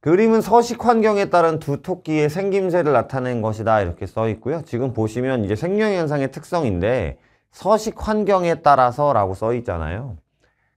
그림은 서식 환경에 따른 두 토끼의 생김새를 나타낸 것이다 이렇게 써 있고요 지금 보시면 이제 생명현상의 특성인데 서식 환경에 따라서 라고 써 있잖아요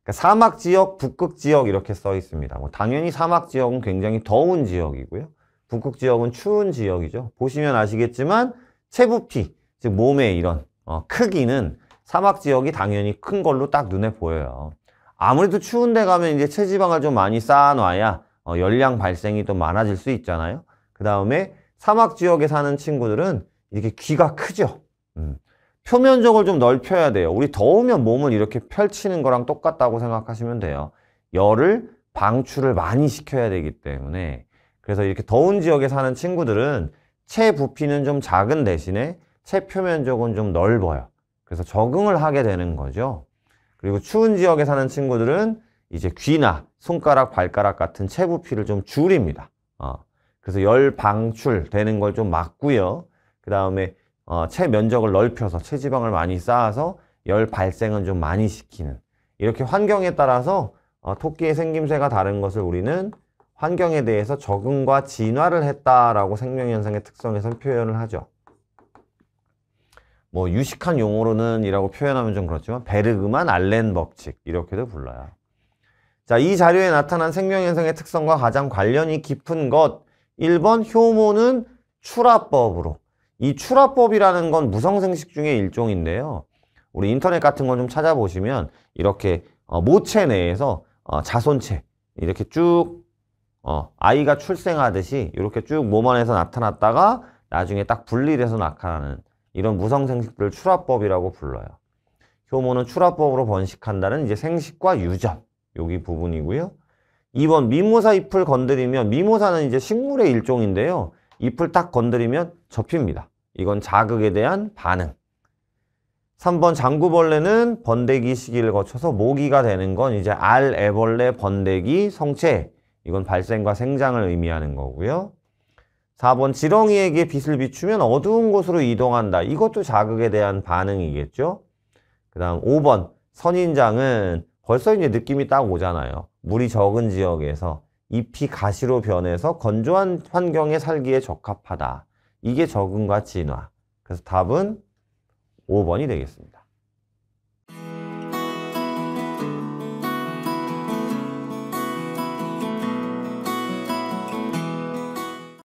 그러니까 사막 지역, 북극 지역 이렇게 써 있습니다 뭐 당연히 사막 지역은 굉장히 더운 지역이고요 북극 지역은 추운 지역이죠 보시면 아시겠지만 체부피, 즉 몸의 이런 어, 크기는 사막 지역이 당연히 큰 걸로 딱 눈에 보여요 아무래도 추운 데 가면 이제 체지방을 좀 많이 쌓아놔야 어, 열량 발생이 또 많아질 수 있잖아요. 그 다음에 사막 지역에 사는 친구들은 이렇게 귀가 크죠. 음. 표면적을 좀 넓혀야 돼요. 우리 더우면 몸을 이렇게 펼치는 거랑 똑같다고 생각하시면 돼요. 열을 방출을 많이 시켜야 되기 때문에 그래서 이렇게 더운 지역에 사는 친구들은 체 부피는 좀 작은 대신에 체 표면적은 좀 넓어요. 그래서 적응을 하게 되는 거죠. 그리고 추운 지역에 사는 친구들은 이제 귀나 손가락, 발가락 같은 체부피를 좀 줄입니다. 어, 그래서 열 방출되는 걸 좀 막고요. 그 다음에 어, 체 면적을 넓혀서 체지방을 많이 쌓아서 열 발생은 좀 많이 시키는 이렇게 환경에 따라서 어, 토끼의 생김새가 다른 것을 우리는 환경에 대해서 적응과 진화를 했다라고 생명현상의 특성에서 표현을 하죠. 뭐 유식한 용어로는 이라고 표현하면 좀 그렇지만 베르그만 알렌 법칙 이렇게도 불러요. 자, 이 자료에 나타난 생명현상의 특성과 가장 관련이 깊은 것 1번 효모는 추라법으로 이 추라법이라는 건 무성생식 중의 일종인데요. 우리 인터넷 같은 건 좀 찾아보시면 이렇게 어, 모체 내에서 어, 자손체 이렇게 쭉 어, 아이가 출생하듯이 이렇게 쭉 몸 안에서 나타났다가 나중에 딱 분리돼서 나타나는 이런 무성생식들을 추라법이라고 불러요. 효모는 추라법으로 번식한다는 이제 생식과 유전 여기 부분이고요. 2번 미모사 잎을 건드리면 미모사는 이제 식물의 일종인데요. 잎을 딱 건드리면 접힙니다. 이건 자극에 대한 반응. 3번 장구벌레는 번데기 시기를 거쳐서 모기가 되는 건 이제 알애벌레 번데기 성체 이건 발생과 생장을 의미하는 거고요. 4번 지렁이에게 빛을 비추면 어두운 곳으로 이동한다. 이것도 자극에 대한 반응이겠죠. 그 다음 5번 선인장은 벌써 이제 느낌이 딱 오잖아요. 물이 적은 지역에서 잎이 가시로 변해서 건조한 환경에 살기에 적합하다. 이게 적응과 진화. 그래서 답은 5번이 되겠습니다.